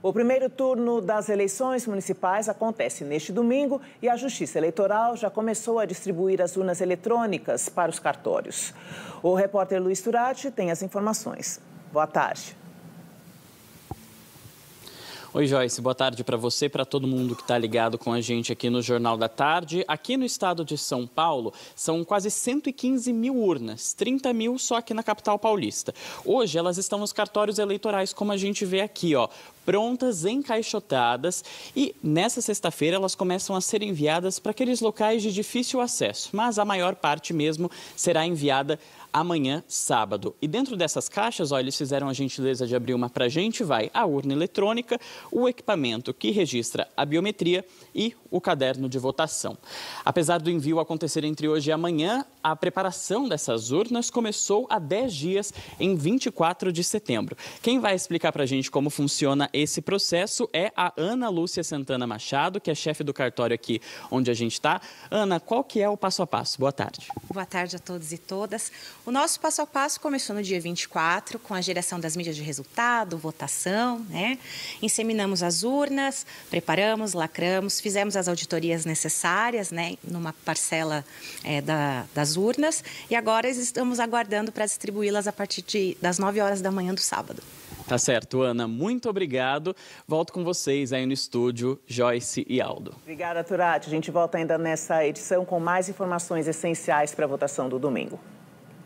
O primeiro turno das eleições municipais acontece neste domingo e a Justiça Eleitoral já começou a distribuir as urnas eletrônicas para os cartórios. O repórter Luiz Turati tem as informações. Boa tarde. Oi, Joyce. Boa tarde para você, para todo mundo que está ligado com a gente aqui no Jornal da Tarde. Aqui no estado de São Paulo, são quase 115 mil urnas, 30 mil só aqui na capital paulista. Hoje, elas estão nos cartórios eleitorais, como a gente vê aqui, ó prontas, encaixotadas e nessa sexta-feira elas começam a ser enviadas para aqueles locais de difícil acesso, mas a maior parte mesmo será enviada amanhã, sábado. E dentro dessas caixas, olha, eles fizeram a gentileza de abrir uma para a gente, vai a urna eletrônica, o equipamento que registra a biometria e o caderno de votação. Apesar do envio acontecer entre hoje e amanhã, a preparação dessas urnas começou há 10 dias, em 24 de setembro. Quem vai explicar para a gente como funciona esse processo é a Ana Lúcia Santana Machado, que é chefe do cartório aqui onde a gente está. Ana, qual que é o passo a passo? Boa tarde. Boa tarde a todos e todas. O nosso passo a passo começou no dia 24, com a geração das mídias de resultado, votação, né? Inseminamos as urnas, preparamos, lacramos, fizemos as auditorias necessárias, né? Numa parcela é, da, das urnas. E agora estamos aguardando para distribuí-las a partir de, das 9 horas da manhã do sábado. Tá certo, Ana, muito obrigado. Volto com vocês aí no estúdio, Joyce e Aldo. Obrigada, Turati. A gente volta ainda nessa edição com mais informações essenciais para a votação do domingo.